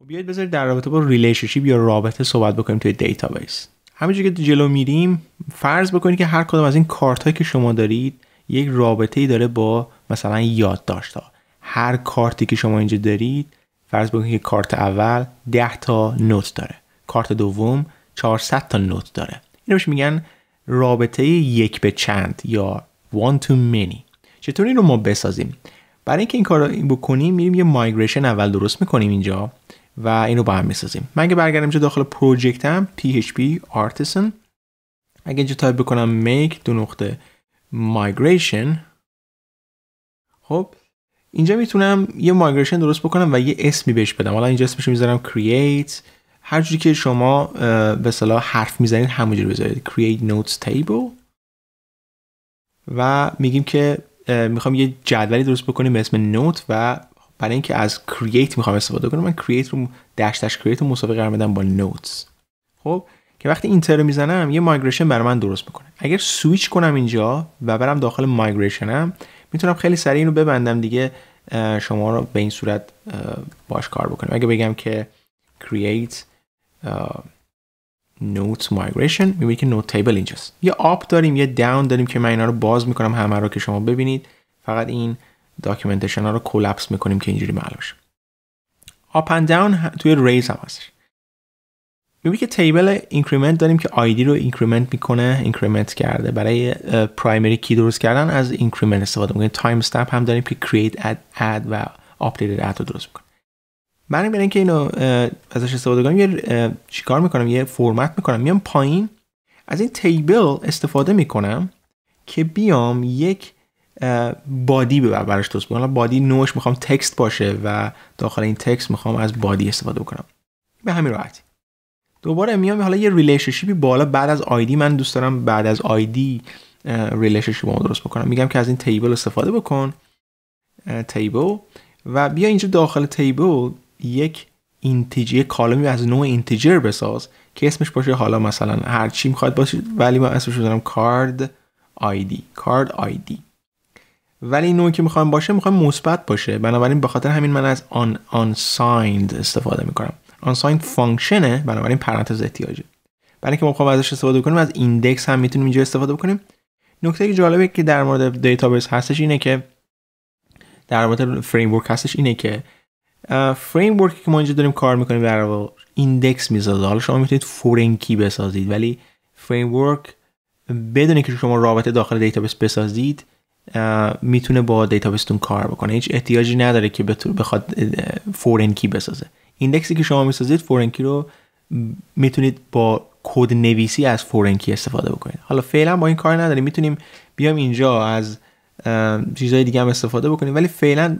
خب بیاید بذارید در رابطه با ریلیشنشیپ یا رابطه صحبت بکنیم توی دیتابیس همینجوری که جلو میریم فرض بکنید که هر کدوم از این کارت هایی که شما دارید یک رابطه ای داره با مثلا یادداشت ها هر کارتی که شما اینجا دارید فرض بکنید که کارت اول 10 تا نوت داره کارت دوم 400 تا نوت داره اینو بهش میگن رابطه یک به چند یا one to many چطور این رو ما بسازیم برای اینکه این کار رو بکنیم میریم یه مایگریشن اول درست میکنیم اینجا و اینو با هم میسازیم من اگه برگردم اینجا داخل پروژکتم PHP Artisan اگه اینجا تایپ بکنم make دو نقطه migration خب اینجا میتونم یه migration درست بکنم و یه اسمی بهش بدم حالا اینجا اسمش میذارم create هر جوری که شما به صلاح حرف میزنید همونجوری بذارید create notes table و میگیم که میخوام یه جدولی درست بکنیم به اسم نوت و برای اینکه از کرییت میخوام استفاده کنم من کرییت رو داش کرییت رو مسابقه قرار میدم با نوتس خب که وقتی اینتر رو میزنم یه مایگریشن برای من درست میکنه اگر سویچ کنم اینجا و برم داخل مایگریشنم میتونم خیلی سریع اینو ببندم دیگه شما رو به این صورت باش کار بکنم اگه بگم که create نوت migration میبینید که نوت تیبل اینجاست یه آپ داریم یه داون داریم که من اینا رو باز میکنم همه رو که شما ببینید فقط این داکیومنتشن ها رو کلپس میکنیم که اینجوری معلوم شه آپ اند توی ریز هم هستش میبینی که تیبل اینکریمنت داریم که آیدی رو اینکریمنت میکنه اینکریمنت کرده برای پرایمری کی درست کردن از اینکریمنت استفاده میکنیم تایم استپ هم داریم که کرییت اد اد و آپدیت اد رو درست میکنه من برای اینکه اینو ازش استفاده کنم یه چیکار میکنم یه فرمت میکنم میام پایین از این تیبل استفاده میکنم که بیام یک بادی به براش درست حالا بادی نوش میخوام تکست باشه و داخل این تکست میخوام از بادی استفاده بکنم به همین راحتی دوباره میام حالا یه ریلیشنشیپی بالا بعد از آیدی من دوست دارم بعد از آیدی ریلیشنشیپ رو درست بکنم میگم که از این تیبل استفاده بکن تیبل و بیا اینجا داخل تیبل یک اینتیجر کالمی از نوع اینتیجر بساز که اسمش باشه حالا مثلا هر چی میخواد باشه ولی من اسمش رو کارد آیدی کارد آیدی ولی این نوعی که میخوام باشه میخوایم مثبت باشه بنابراین به خاطر همین من از آن unsigned استفاده میکنم unsigned فانکشنه بنابراین پرانتز احتیاجه برای اینکه ما بخوام ازش استفاده کنیم از ایندکس هم میتونیم اینجا استفاده بکنیم نکته جالبی که در مورد دیتابیس هستش اینه که در مورد فریم هستش اینه که فریم که ما اینجا داریم کار میکنیم در واقع ایندکس میسازه حالا شما میتونید فورین کی بسازید ولی فریم ورک که شما رابطه داخل دیتابیس بسازید میتونه با دیتابیستون کار بکنه هیچ احتیاجی نداره که بخواد فورن کی بسازه ایندکسی که شما میسازید فورن کی رو میتونید با کد نویسی از فورن کی استفاده بکنید حالا فعلا با این کار نداریم میتونیم بیام اینجا از چیزهای دیگه هم استفاده بکنیم ولی فعلا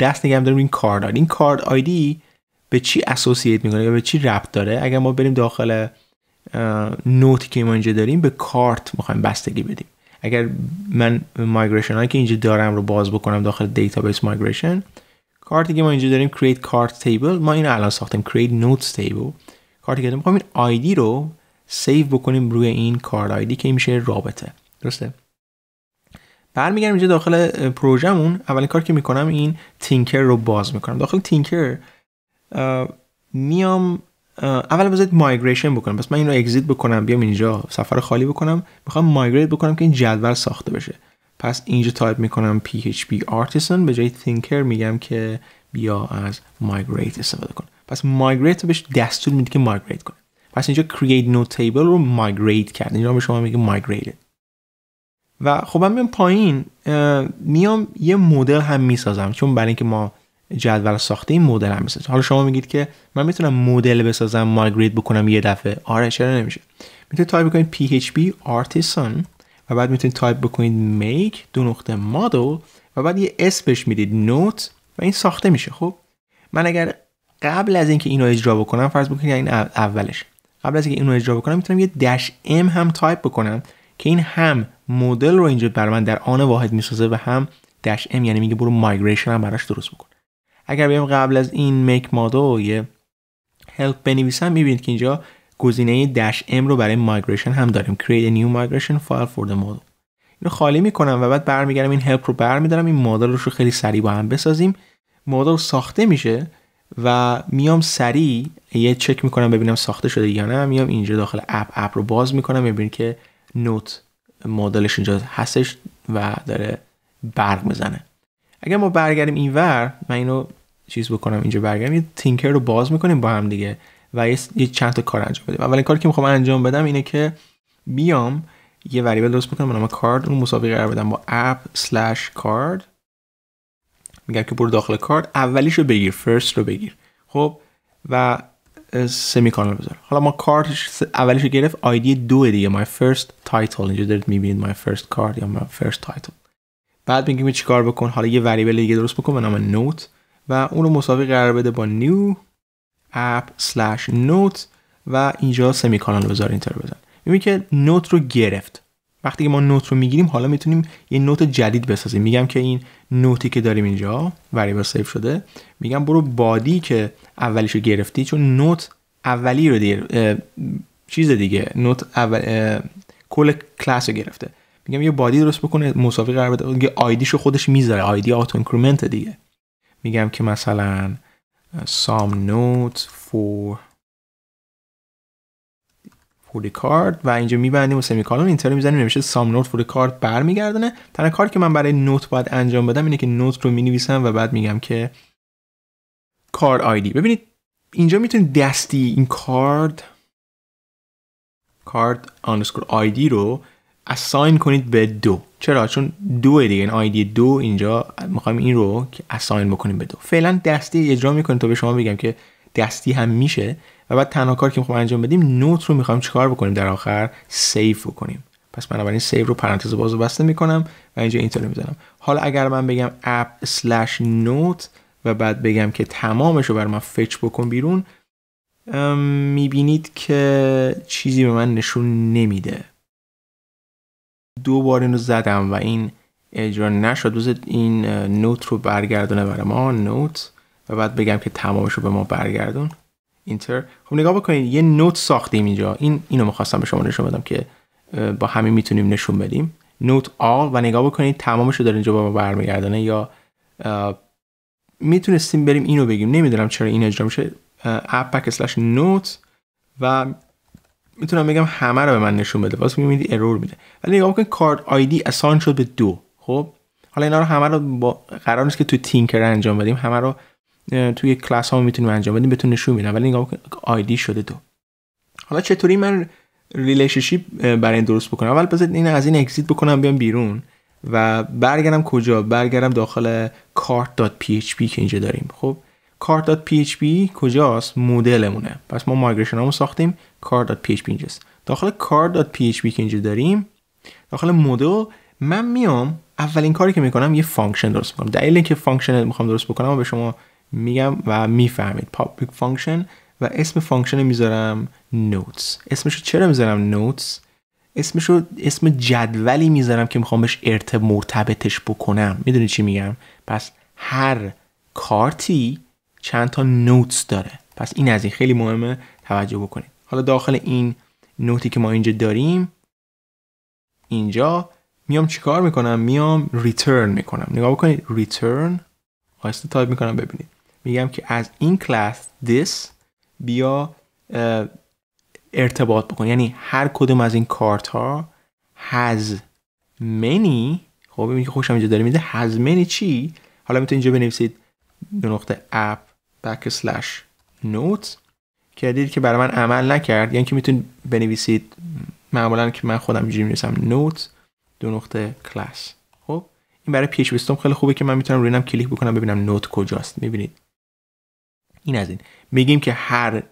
دست نگه داریم این کارد این کارد آیدی به چی اسوسییت میکنه یا به چی ربط داره اگر ما بریم داخل نوتی که ما اینجا داریم به کارت میخوایم بستگی بدیم اگر من مایگریشن هایی که اینجا دارم رو باز بکنم داخل دیتابیس مایگریشن کارتی که ما اینجا داریم create card table ما این الان ساختیم create notes table کارتی که داریم این آیدی رو سیو بکنیم روی این کارت ID که این میشه رابطه درسته برمیگردم اینجا داخل پروژمون اولین کار که میکنم این تینکر رو باز میکنم داخل تینکر میام اول بذارید مایگریشن بکنم پس من اینو اگزییت بکنم بیام اینجا سفر خالی بکنم میخوام مایگریت بکنم که این جدول ساخته بشه پس اینجا تایپ میکنم php artisan به جای thinker میگم که بیا از migrate استفاده کن پس migrate بهش دستور میده که migrate کنه پس اینجا create no table رو migrate کرد اینجا به شما میگه migrated و خب من میام پایین میام یه مدل هم میسازم چون برای اینکه ما جدول ساخته این مدل هم بسازید حالا شما میگید که من میتونم مدل بسازم مایگریت بکنم یه دفعه آره چرا نمیشه میتونید تایپ بکنید php artisan و بعد میتونید تایپ بکنید make دو نقطه model و بعد یه بهش میدید نوت و این ساخته میشه خب من اگر قبل از اینکه اینو اجرا بکنم فرض بکنید این اولش قبل از اینکه اینو اجرا بکنم میتونم یه dash ام هم تایپ بکنم که این هم مدل رو اینجا برام در آن واحد میسازه و هم داش ام یعنی میگه برو مایگریشن هم براش درست بکن اگر بیام قبل از این make model یه help بنویسم میبینید که اینجا گزینه dash ام رو برای migration هم داریم create a new migration file for the model اینو خالی میکنم و بعد برمیگردم این help رو برمیدارم این مدل رو خیلی سریع با هم بسازیم مدل ساخته میشه و میام سریع یه چک میکنم ببینم ساخته شده یا نه میام اینجا داخل اپ اپ رو باز میکنم میبینید که نوت مدلش اینجا هستش و داره برق میزنه اگر ما برگردیم اینور من اینو چیز بکنم اینجا برگردم یه تینکر رو باز میکنیم با هم دیگه و یه چند تا کار انجام بدیم اولین کاری که میخوام انجام بدم اینه که بیام یه وریبل درست بکنم به نام کارد اون مسابقه قرار بدم با اپ سلش کارد میگم که برو داخل کارد اولیش رو بگیر فرست رو بگیر خب و سمی کانال بذار حالا ما کارت اولیش رو گرفت آیدی دو دیگه my first title اینجا دارید میبینید my first card یا my first title بعد میگیم چیکار بکن حالا یه وریبل دیگه درست بکن به نام نوت و اون رو مساوی قرار بده با new app slash نوت و اینجا سمی کانال بذار اینتر بزن میبینی که نوت رو گرفت وقتی که ما نوت رو میگیریم حالا میتونیم یه نوت جدید بسازیم میگم که این نوتی که داریم اینجا وریبل سیف شده میگم برو بادی که اولیش رو گرفتی چون نوت اولی رو دیگه چیز دیگه نوت اول کل کلاس رو گرفته میگم یه بادی درست بکنه مساوی قرار بده رو خودش میذاره آیدی آتو اینکریمنت دیگه میگم که مثلا some notes for for the card و اینجا میبندیم و سمی کالون اینتر میزنیم نمیشه سام نوت فور کارت برمیگردونه تنها کار که من برای نوت باید انجام بدم اینه که نوت رو مینویسم و بعد میگم که کارد id ببینید اینجا میتونید دستی این کارد کارد underscore آیدی رو اساین کنید به دو چرا چون دو دیگه این یعنی آیدی دو اینجا میخوایم این رو که اساین بکنیم به دو فعلا دستی اجرا میکنیم تا به شما بگم که دستی هم میشه و بعد تنها کار که میخوایم انجام بدیم نوت رو میخوایم چکار بکنیم در آخر سیو بکنیم پس بنابراین سیو رو پرانتز باز و بسته میکنم و اینجا اینطوری میزنم حالا اگر من بگم اپ سلش نوت و بعد بگم که تمامش رو بر من فچ بکن بیرون میبینید که چیزی به من نشون نمیده دو بار این رو زدم و این اجرا نشد بذار این نوت رو برگردونه برای ما نوت و بعد بگم که تمامش رو به ما برگردون اینتر خب نگاه بکنید یه نوت ساختیم اینجا این اینو میخواستم به شما نشون بدم که با همین میتونیم نشون بدیم نوت آل و نگاه بکنید تمامش رو داره اینجا با ما برمیگردونه یا میتونستیم بریم اینو بگیم نمیدونم چرا این اجرا میشه app backslash و میتونم بگم همه رو به من نشون بده واسه میبینید ارور میده ولی نگاه کن کارت آیدی اسان شد به دو خب حالا اینا رو همه رو با قرار نیست که تو تینکر انجام بدیم همه رو توی کلاس ها میتونیم انجام بدیم بهتون نشون میدم ولی نگاه کن آیدی شده دو حالا چطوری من ریلیشنشیپ برای این درست بکنم اول بذارید این از این اگزییت بکنم بیام بیرون و برگردم کجا برگردم داخل پی که اینجا داریم خب car.php کجاست مدلمونه پس ما مایگریشن رو ساختیم card.php اینجاست داخل card.php که اینجا داریم داخل مدل من میام اولین کاری که میکنم یه فانکشن درست میکنم دلیل اینکه فانکشن میخوام درست بکنم و به شما میگم و میفهمید پابلیک فانکشن و اسم فانکشن میذارم notes اسمشو چرا میذارم notes؟ اسمشو اسم جدولی میذارم که میخوام بهش ارتب مرتبطش بکنم میدونی چی میگم پس هر کارتی چند تا نوتس داره پس این از این خیلی مهمه توجه بکنید حالا داخل این نوتی که ما اینجا داریم اینجا میام چیکار میکنم میام ریترن میکنم نگاه بکنید ریترن آیسته تایپ میکنم ببینید میگم که از این کلاس دیس بیا ارتباط بکن یعنی هر کدوم از این کارت ها has many خب ببینید که خوشم اینجا داره میده has many چی حالا میتونید اینجا بنویسید دو نقطه app backslash notes که دیدید که برای من عمل نکرد یعنی که میتونید بنویسید معمولا که من خودم اینجوری می‌نویسم notes دو نقطه class خب این برای پیش بستم خیلی خوبه که من میتونم روی اینم کلیک بکنم ببینم نوت کجاست میبینید این از این میگیم که هر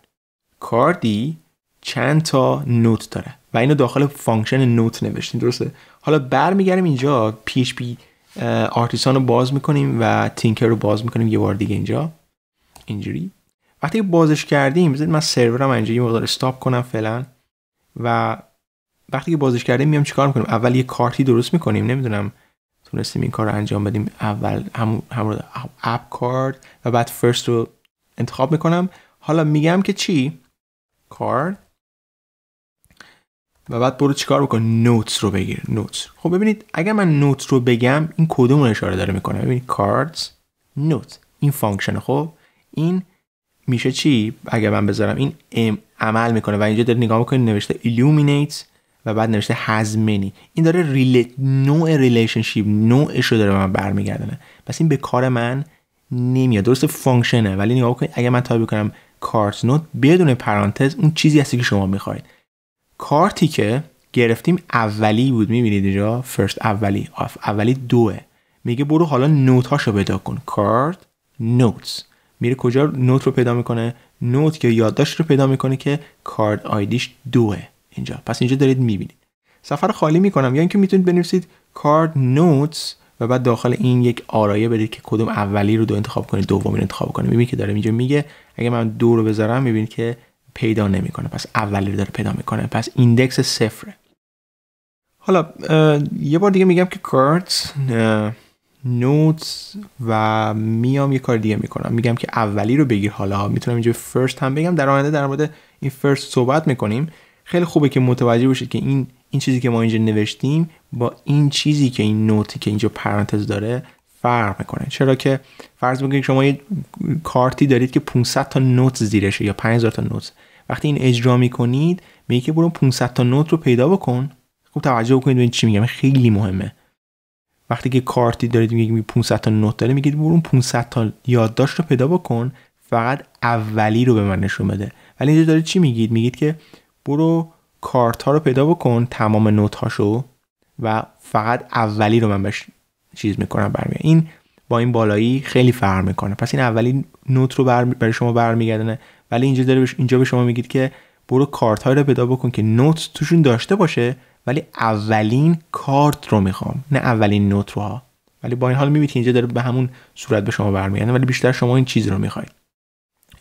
کاردی چند تا نوت داره و اینو داخل فانکشن نوت نوشتیم درسته حالا برمیگردیم اینجا پی اچ آرتیسان رو باز میکنیم و تینکر رو باز میکنیم یه بار دیگه اینجا اینجوری وقتی بازش کردیم بذارید من سرورم یه مقدار استاپ کنم فعلا و وقتی که بازش کردیم میام چیکار میکنیم اول یه کارتی درست میکنیم نمیدونم تونستیم این کار رو انجام بدیم اول همون هم اپ کارت و بعد فرست رو انتخاب میکنم حالا میگم که چی کارت و بعد برو چیکار بکن نوتس رو بگیر نوتس خب ببینید اگر من نوتس رو بگم این کدوم رو اشاره داره میکنه ببینید کاردز نوت این فانکشن خب این میشه چی اگر من بذارم این عمل میکنه و اینجا داره نگاه میکنه نوشته illuminate و بعد نوشته many این داره ریلی... نوع ریلیشنشیپ نوعش رو داره من برمیگردونه پس این به کار من نمیاد درست فانکشنه ولی نگاه کنید اگر من تایپ کنم کارت نوت بدون پرانتز اون چیزی هستی که شما میخواید کارتی که گرفتیم اولی بود میبینید اینجا فرست اولی اولی دوه میگه برو حالا نوت هاشو پیدا کن کارت نوتس میره کجا نوت رو پیدا میکنه نوت یا یادداشت رو پیدا میکنه که کارد آیدیش دوه اینجا پس اینجا دارید میبینید سفر خالی میکنم یا یعنی اینکه میتونید بنویسید کارد نوتس و بعد داخل این یک آرایه بدید که کدوم اولی رو دو انتخاب کنید دومی رو انتخاب کنید میبینید که داره اینجا میگه اگه من دو رو بذارم میبینید که پیدا نمیکنه پس اولی رو داره پیدا میکنه پس ایندکس صفره حالا یه بار دیگه میگم که کارت نوتس و میام یه کار دیگه میکنم میگم که اولی رو بگیر حالا میتونم اینجا فرست هم بگم در آینده در مورد این فرست صحبت میکنیم خیلی خوبه که متوجه باشید که این این چیزی که ما اینجا نوشتیم با این چیزی که این نوتی که اینجا پرانتز داره فرق میکنه چرا که فرض بکنید شما یه کارتی دارید که 500 تا نوت زیرشه یا 5000 تا نوت وقتی این اجرا میکنید میگه که برو 500 تا نوت رو پیدا بکن خوب توجه کنید ببین چی میگم خیلی مهمه وقتی که کارتی دارید میگید 500 تا نوت داره میگید برو اون 500 تا یادداشت رو پیدا بکن فقط اولی رو به من نشون بده ولی اینجا دارید چی میگید میگید که برو کارت ها رو پیدا بکن تمام نوت هاشو و فقط اولی رو من بهش چیز میکنم برمی این با این بالایی خیلی فرق میکنه پس این اولی نوت رو بر برای شما برمیگردونه ولی اینجا داره اینجا به شما میگید که برو کارت های رو پیدا بکن که نوت توشون داشته باشه ولی اولین کارت رو میخوام نه اولین نوت رو ها ولی با این حال میبینید اینجا داره به همون صورت به شما برمیگرده ولی بیشتر شما این چیز رو میخواید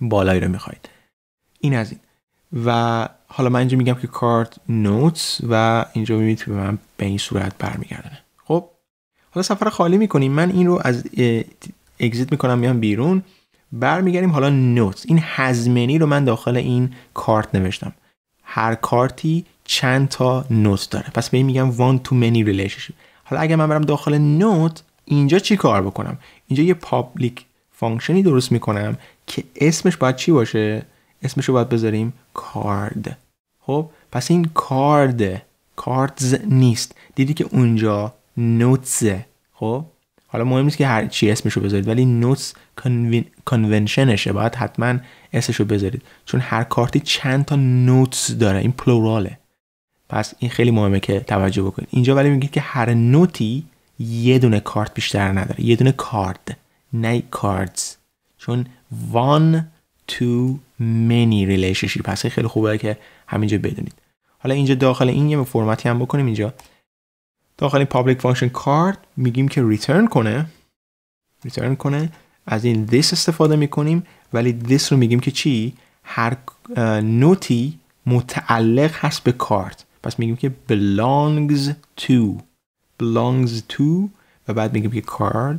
بالایی رو میخواید این از این و حالا من اینجا میگم که کارت نوتس و اینجا میبینید که من به این صورت برمیگردن. خب حالا سفر خالی میکنیم من این رو از اگزیت میکنم میام بیرون برمیگردیم حالا نوتس این هزمنی رو من داخل این کارت نوشتم هر کارتی چند تا نوت داره پس به این میگم one to many relationship حالا اگر من برم داخل نوت اینجا چی کار بکنم اینجا یه پابلیک فانکشنی درست میکنم که اسمش باید چی باشه اسمش رو باید بذاریم کارد خب پس این کارد کاردز نیست دیدی که اونجا نوتزه خب حالا مهم نیست که هر چی اسمش رو بذارید ولی نوتس کنونشنشه باید حتما اسمش رو بذارید چون هر کارتی چند تا نوتس داره این پلوراله پس این خیلی مهمه که توجه بکنید اینجا ولی میگید که هر نوتی یه دونه کارت بیشتر نداره یه دونه کارد نه کاردز چون وان تو many relationship پس خیلی خوبه که همینجا بدونید حالا اینجا داخل این یه فرمتی هم بکنیم اینجا داخل این public function card میگیم که return کنه return کنه از این this استفاده میکنیم ولی دیس رو میگیم که چی هر نوتی متعلق هست به کارت پس میگیم که belongs to belongs to و بعد میگیم که card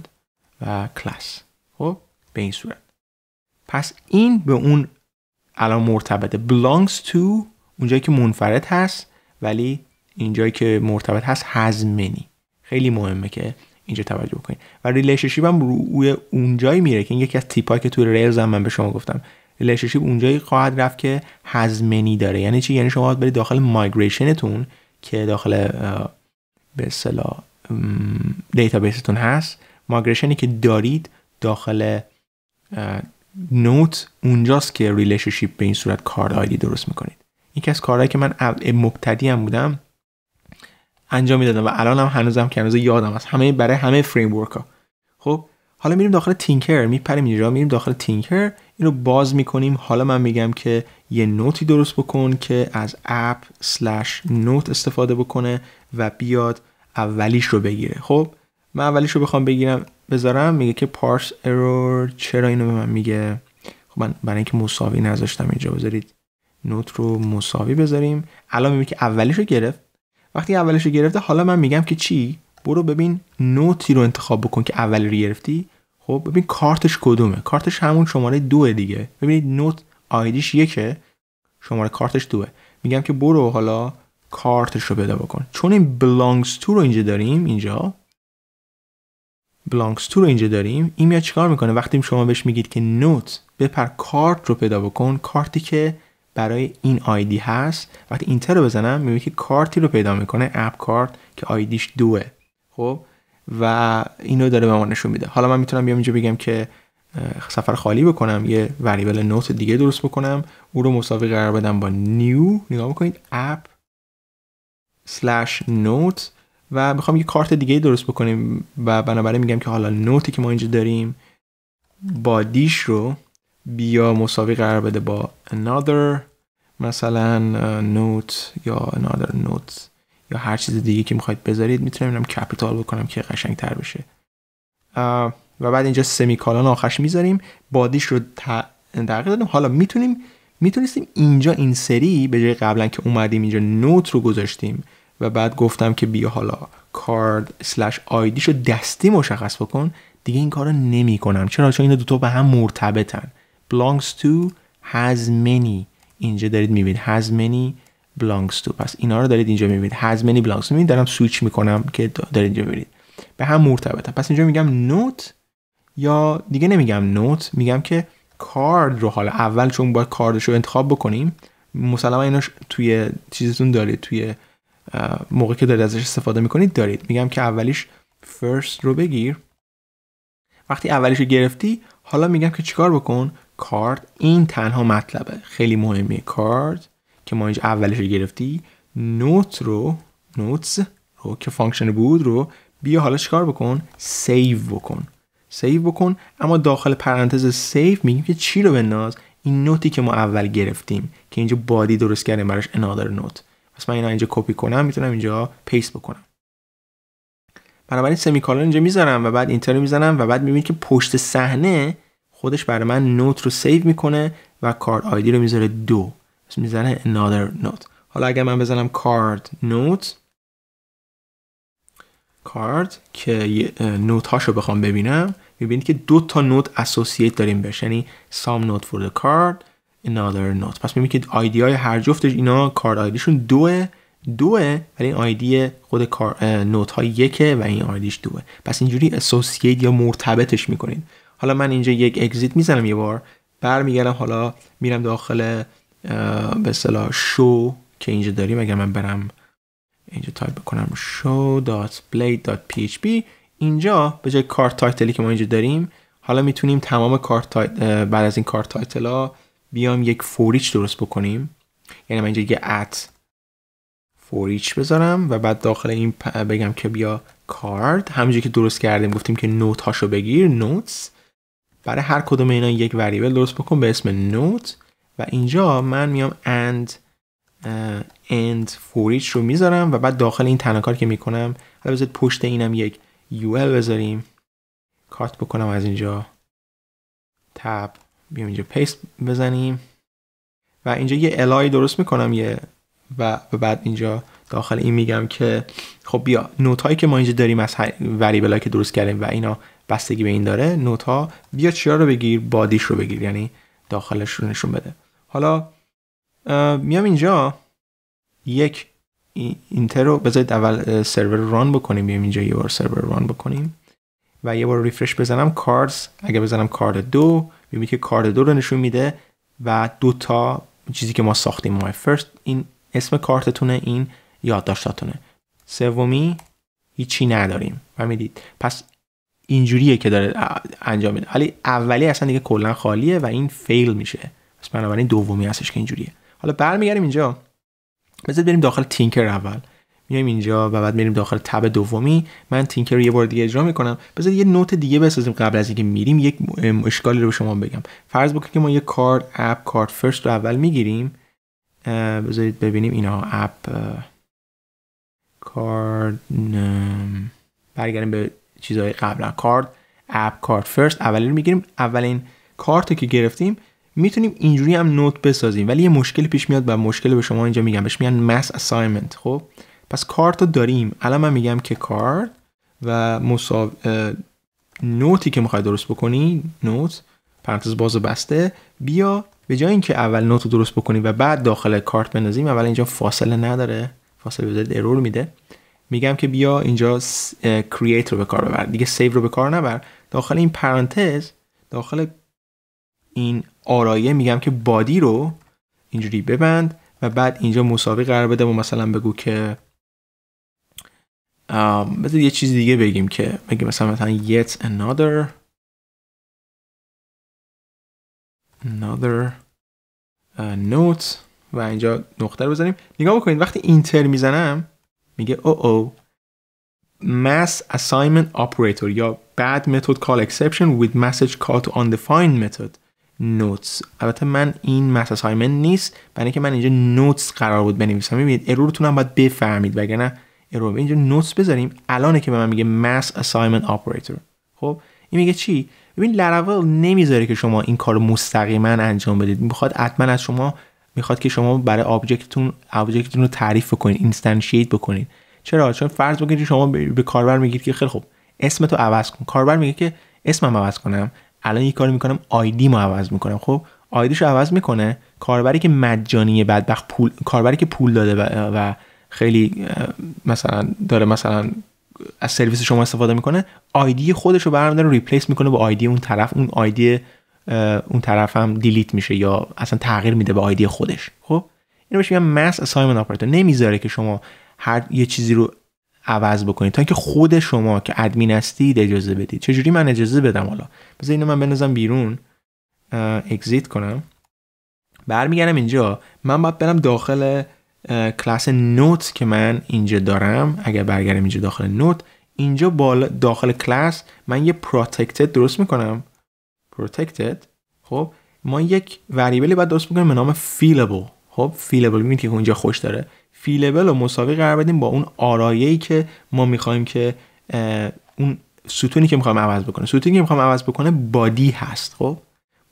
و class خب به این صورت پس این به اون الان مرتبطه belongs to اونجایی که منفرد هست ولی اینجایی که مرتبط هست many خیلی مهمه که اینجا توجه بکنید و ریلیشنشیپ هم روی اونجایی میره که این یکی از تیپایی که توی ریلز هم من به شما گفتم ریلیشنشیپ اونجایی خواهد رفت که هزمنی داره یعنی چی یعنی شما باید برید داخل مایگریشنتون که داخل به اصطلاح دیتابیستون هست مایگریشنی که دارید داخل نوت اونجاست که ریلیشنشیپ به این صورت کارد آیدی درست میکنید یکی از کارهایی که من مبتدی هم بودم انجام میدادم و الان هم هنوزم که هنوز یادم هست همه برای همه فریم ها خب حالا میریم داخل تینکر میپریم اینجا میریم داخل تینکر رو باز میکنیم حالا من میگم که یه نوتی درست بکن که از اپ سلش نوت استفاده بکنه و بیاد اولیش رو بگیره خب من اولیش رو بخوام بگیرم بذارم میگه که پارس ارور چرا اینو به من میگه خب من برای اینکه مساوی نذاشتم اینجا بذارید نوت رو مساوی بذاریم الان میبینی که اولیش رو گرفت وقتی اولیش رو گرفته حالا من میگم که چی برو ببین نوتی رو انتخاب بکن که اولی رو گرفتی خب ببین کارتش کدومه کارتش همون شماره دوه دیگه ببینید نوت آیدیش یکه شماره کارتش دوه میگم که برو حالا کارتش رو پیدا بکن چون این belongs تو رو اینجا داریم اینجا belongs تو رو اینجا داریم این میاد چیکار میکنه وقتی شما بهش میگید که نوت بپر کارت رو پیدا بکن کارتی که برای این آیدی هست وقتی اینتر رو بزنم میبینی که کارتی رو پیدا میکنه اپ کارت که آیدیش دوه خب و اینو داره به ما نشون میده حالا من میتونم بیام اینجا بگم که سفر خالی بکنم یه وریبل نوت دیگه درست بکنم او رو مساوی قرار بدم با نیو نگاه میکنید اپ سلش نوت و میخوام یه کارت دیگه درست بکنیم و بنابراین میگم که حالا نوتی که ما اینجا داریم بادیش رو بیا مساوی قرار بده با another مثلا نوت یا another note یا هر چیز دیگه که میخواید بذارید میتونم اینم کپیتال بکنم که قشنگ تر بشه و بعد اینجا سمی آخرش میذاریم بادیش رو تغییر دادیم حالا میتونیم میتونستیم اینجا این سری به جای قبلا که اومدیم اینجا نوت رو گذاشتیم و بعد گفتم که بیا حالا کارد سلش آیدیش رو دستی مشخص بکن دیگه این کار رو نمی کنم چرا چون این دوتا به هم مرتبطن belongs to has many اینجا دارید میبینید has many بلانکس تو پس اینا رو دارید اینجا میبینید هز منی بلانکس میبینید دارم سویچ میکنم که دارید اینجا میبینید به هم مرتبطه پس اینجا میگم نوت یا دیگه نمیگم نوت میگم که کارد رو حالا اول چون باید کاردش رو انتخاب بکنیم مسلما اینا توی چیزتون دارید توی موقع که دارید ازش استفاده میکنید دارید میگم که اولیش فرست رو بگیر وقتی اولیش رو گرفتی حالا میگم که چیکار بکن کارد این تنها مطلبه خیلی مهمه کارد که ما اینجا اولش رو گرفتی نوت رو نوتس رو که فانکشن بود رو بیا حالا چیکار بکن سیو بکن سیو بکن اما داخل پرانتز سیو میگیم که چی رو بنداز این نوتی که ما اول گرفتیم که اینجا بادی درست کردیم براش انادر نوت پس من اینا اینجا کپی کنم میتونم اینجا پیست بکنم بنابراین سمیکالون اینجا میذارم و بعد اینتر میزنم و بعد میبینید که پشت صحنه خودش برای من نوت رو سیو میکنه و کارد آیدی رو میذاره دو میزنه another note حالا اگر من بزنم card note card که نوت هاشو بخوام ببینم میبینید که دو تا نوت اسوسییت داریم بهش یعنی some note for the card another note پس میبینید که آیدی های هر جفتش اینا کارد آیدیشون دو دوه ولی این آیدی خود کار نوت های یکه و این آیدیش دوه پس اینجوری اسوسییت یا مرتبطش میکنید حالا من اینجا یک اگزیت میزنم یه بار برمیگردم حالا میرم داخل به شو که اینجا داریم اگر من برم اینجا تایپ بکنم show.blade.php اینجا به جای کارت تایتلی که ما اینجا داریم حالا میتونیم تمام کارت بعد از این کارت تایتل ها بیام یک فوریچ درست بکنیم یعنی من اینجا یه ات فوریچ بذارم و بعد داخل این بگم که بیا کارت همینجوری که درست کردیم گفتیم که نوت هاشو بگیر نوتس برای هر کدوم اینا یک وریبل درست بکن به اسم نوت و اینجا من میام and uh, and for each رو میذارم و بعد داخل این تنها کار که میکنم حالا بذارید پشت اینم یک UL بذاریم کارت بکنم از اینجا تب بیام اینجا پیست بزنیم و اینجا یه الای درست میکنم یه و بعد اینجا داخل این میگم که خب بیا نوت هایی که ما اینجا داریم از وریبل که درست کردیم و اینا بستگی به این داره نوت ها بیا چیا رو بگیر بادیش رو بگیر یعنی داخلش رو نشون بده حالا میام اینجا یک اینتر رو بذارید اول سرور ران بکنیم میام اینجا یه بار سرور ران بکنیم و یه بار ریفرش بزنم کاردز اگه بزنم کارد دو میبینی که کارد دو رو نشون میده و دو تا چیزی که ما ساختیم ما فرست این اسم کارتتونه این یادداشتاتونه سومی هیچی نداریم و میدید پس اینجوریه که داره انجام میده ولی اولی اصلا دیگه کلا خالیه و این فیل میشه پس بنابراین دومی هستش که اینجوریه حالا برمیگردیم اینجا بذارید بریم داخل تینکر اول میایم اینجا و بعد میریم داخل تب دومی من تینکر رو یه بار دیگه اجرا میکنم بذارید یه نوت دیگه بسازیم قبل از اینکه میریم یک اشکالی رو به شما بگم فرض بکنید که ما یه کارت اپ کارت فرست رو اول میگیریم بذارید ببینیم اینا اپ کارد برگردیم به چیزهای قبلا کارت اپ کارت فرست اولین رو میگیریم اولین کارت که گرفتیم میتونیم اینجوری هم نوت بسازیم ولی یه مشکل پیش میاد و مشکل به شما اینجا میگم بهش میگن مس اسایمنت خب پس کارت رو داریم الان من میگم که کارت و نوتی که میخوای درست بکنی نوت پرانتز باز و بسته بیا به جای اینکه اول نوت رو درست بکنی و بعد داخل کارت بندازیم اول اینجا فاصله نداره فاصله بذارید ارور میده میگم که بیا اینجا کرییت رو به کار ببر دیگه سیو رو به کار نبر داخل این پرانتز داخل این آرایه میگم که بادی رو اینجوری ببند و بعد اینجا مساوی قرار بده و مثلا بگو که بذار یه چیز دیگه بگیم که بگیم مثلا مثلا yet another another و اینجا نقطه رو بزنیم نگاه بکنید وقتی اینتر میزنم میگه او او mass assignment operator یا bad method call exception with message call to undefined method notes البته من این mass assignment نیست برای اینکه من اینجا notes قرار بود بنویسم ببینید ارورتون هم باید بفهمید وگرنه ارور اینجا notes بذاریم الانه که به من میگه mass assignment operator خب این میگه چی ببین لراول نمیذاره که شما این کار مستقیما انجام بدید میخواد حتما از شما میخواد که شما برای آبجکتتون آبجکتتون رو تعریف بکنین اینستنشیت بکنید. چرا چون فرض بکنید شما به کاربر میگید که خیلی خوب اسم تو عوض کن کاربر میگه که اسمم عوض کنم الان یه کاری میکنم آیدی ما عوض میکنم خب آیدیشو عوض میکنه کاربری که مجانی بدبخت پول کاربری که پول داده و خیلی مثلا داره مثلا از سرویس شما استفاده میکنه آیدی خودش رو برمیداره ریپلیس میکنه با آیدی اون طرف اون آیدی اون طرف هم دیلیت میشه یا اصلا تغییر میده به آیدی خودش خب اینو بهش میگن مس اسایمنت اپراتور نمیذاره که شما هر یه چیزی رو عوض بکنید تا اینکه خود شما که ادمین هستید اجازه بدید چجوری من اجازه بدم حالا بذار اینو من بنازم بیرون اگزییت کنم برمیگردم اینجا من باید برم داخل کلاس نوت که من اینجا دارم اگر برگردم اینجا داخل نوت اینجا بالا داخل کلاس من یه پروتکتد درست میکنم protected خب ما یک وریبلی باید درست بکنیم به نام فیلبل خب فیلبل میبینید که اونجا خوش داره فیلبل رو مساوی قرار بدیم با اون آرایه‌ای که ما میخوایم که اون ستونی که میخوایم عوض بکنه ستونی که میخوایم عوض بکنه بادی هست خب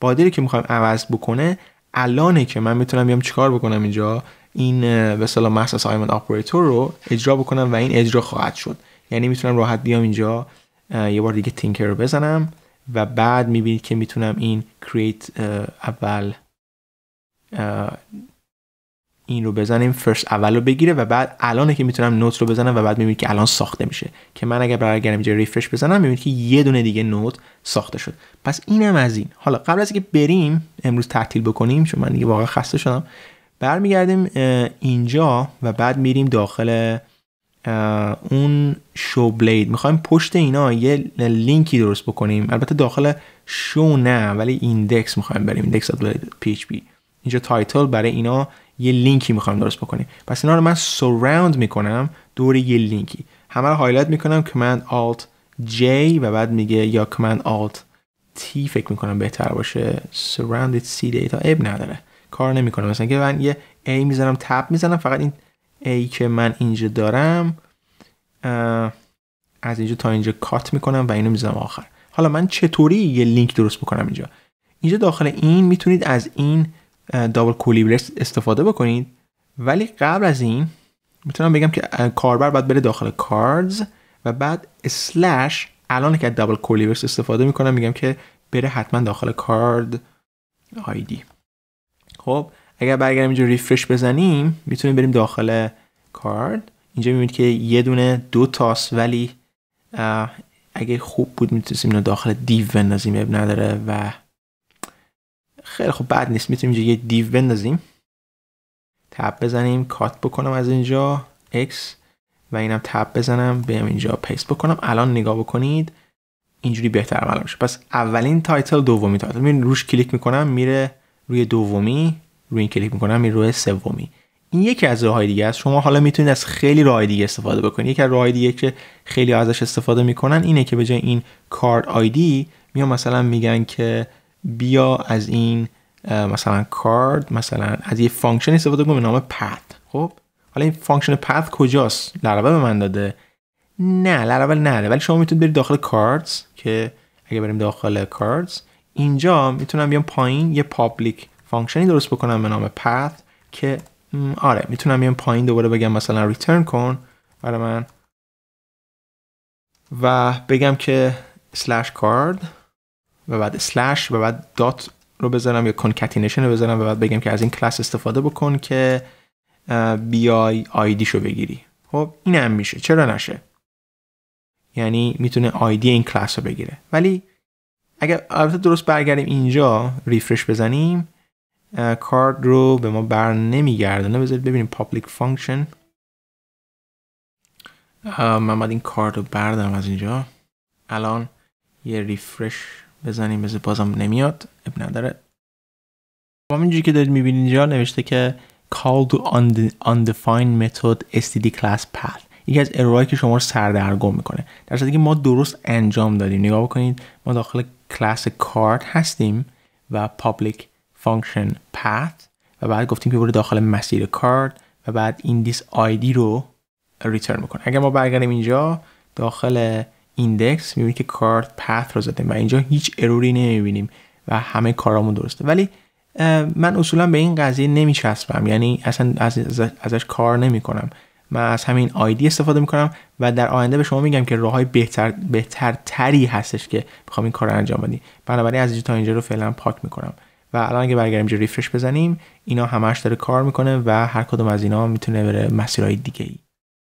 بادی رو که میخوایم عوض بکنه الانه که من میتونم بیام چیکار بکنم اینجا این به اصطلاح مس اسایمنت اپراتور رو اجرا بکنم و این اجرا خواهد شد یعنی میتونم راحت بیام اینجا یه بار دیگه تینکر رو بزنم و بعد میبینید که میتونم این create اول این رو بزنیم فرست اول رو بگیره و بعد الانه که میتونم نوت رو بزنم و بعد میبینید که الان ساخته میشه که من اگر برگردم اینجا ریفرش بزنم میبینید که یه دونه دیگه نوت ساخته شد پس اینم از این حالا قبل از اینکه بریم امروز تعطیل بکنیم چون من دیگه واقعا خسته شدم برمیگردیم اینجا و بعد میریم داخل اون شو بلید میخوایم پشت اینا یه لینکی درست بکنیم البته داخل شو نه ولی ایندکس میخوایم بریم ایندکس پی اینجا تایتل برای اینا یه لینکی میخوایم درست بکنیم پس اینا رو من سراوند میکنم دور یه لینکی همه رو هایلایت میکنم من alt J و بعد میگه یا من alt T فکر میکنم بهتر باشه surrounded سی دیتا اب نداره کار نمیکنه مثلا که من یه A میزنم تپ میزنم فقط این ای که من اینجا دارم از اینجا تا اینجا کات میکنم و اینو میزنم آخر حالا من چطوری یه لینک درست بکنم اینجا اینجا داخل این میتونید از این دابل کولیبرس استفاده بکنید ولی قبل از این میتونم بگم که کاربر باید بره داخل کاردز و بعد اسلش الان که دابل کولیورس استفاده میکنم میگم که بره حتما داخل کارد آیدی خب اگر برگردیم اینجا ریفرش بزنیم میتونیم بریم داخل کارد اینجا میبینید که یه دونه دو تاست ولی اگه خوب بود میتونستیم اینو داخل دیو بندازیم اب نداره و خیلی خوب بد نیست میتونیم اینجا یه دیو بندازیم تب بزنیم کات بکنم از اینجا اکس و اینم تب بزنم بیام اینجا پیست بکنم الان نگاه بکنید اینجوری بهتر عمل میشه پس اولین تایتل دومی تایتل من روش کلیک میکنم میره روی دومی روی این کلیک میکنم این روی سومی این یکی از راههای دیگه است شما حالا میتونید از خیلی راه دیگه استفاده بکنید یکی از راه دیگه که خیلی ازش استفاده میکنن اینه که به جای این کارت آیدی میان مثلا میگن که بیا از این مثلا کارد مثلا از یه فانکشن استفاده کن به نام پث خب حالا این فانکشن پث کجاست لاراول به من داده نه نه نه ولی شما میتونید برید داخل کاردز که اگه بریم داخل کاردز اینجا میتونم بیام پایین یه پابلیک فانکشنی درست بکنم به نام path که آره میتونم یه پایین دوباره بگم مثلا ریترن کن برای من و بگم که slash card و بعد slash و بعد دات رو بذارم یا کنکتینشن رو بذارم و بعد بگم که از این کلاس استفاده بکن که بیای دی شو بگیری خب این هم میشه چرا نشه یعنی میتونه آیدی این کلاس رو بگیره ولی اگر البته درست برگردیم اینجا ریفرش بزنیم کارد رو به ما بر نمیگردنه بذارید ببینیم پابلیک فانکشن من باید این کارد رو بردم از اینجا الان یه ریفرش بزنیم بذار بازم نمیاد اب نداره خب، که دارید میبینید اینجا نوشته که call to undefined method std class path یکی از ارورایی که شما رو سردرگم میکنه در صورتی که ما درست انجام دادیم نگاه بکنید ما داخل کلاس کارد هستیم و پابلیک function path و بعد گفتیم که برو داخل مسیر کارد و بعد این دیس رو ریترن بکن اگر ما برگردیم اینجا داخل ایندکس میبینیم که کارت path رو زدیم و اینجا هیچ اروری نمیبینیم و همه کارامون درسته ولی من اصولا به این قضیه نمیچسبم یعنی اصلا از ازش کار نمیکنم من از همین آیدی استفاده میکنم و در آینده به شما میگم که راه های بهتر بهترتری هستش که بخوام این کار رو انجام بدی بنابراین از اینجا تا اینجا رو فعلا پاک میکنم و الان اگه برگردیم جا ریفرش بزنیم اینا همش داره کار میکنه و هر کدوم از اینا میتونه بره مسیرهای دیگه ای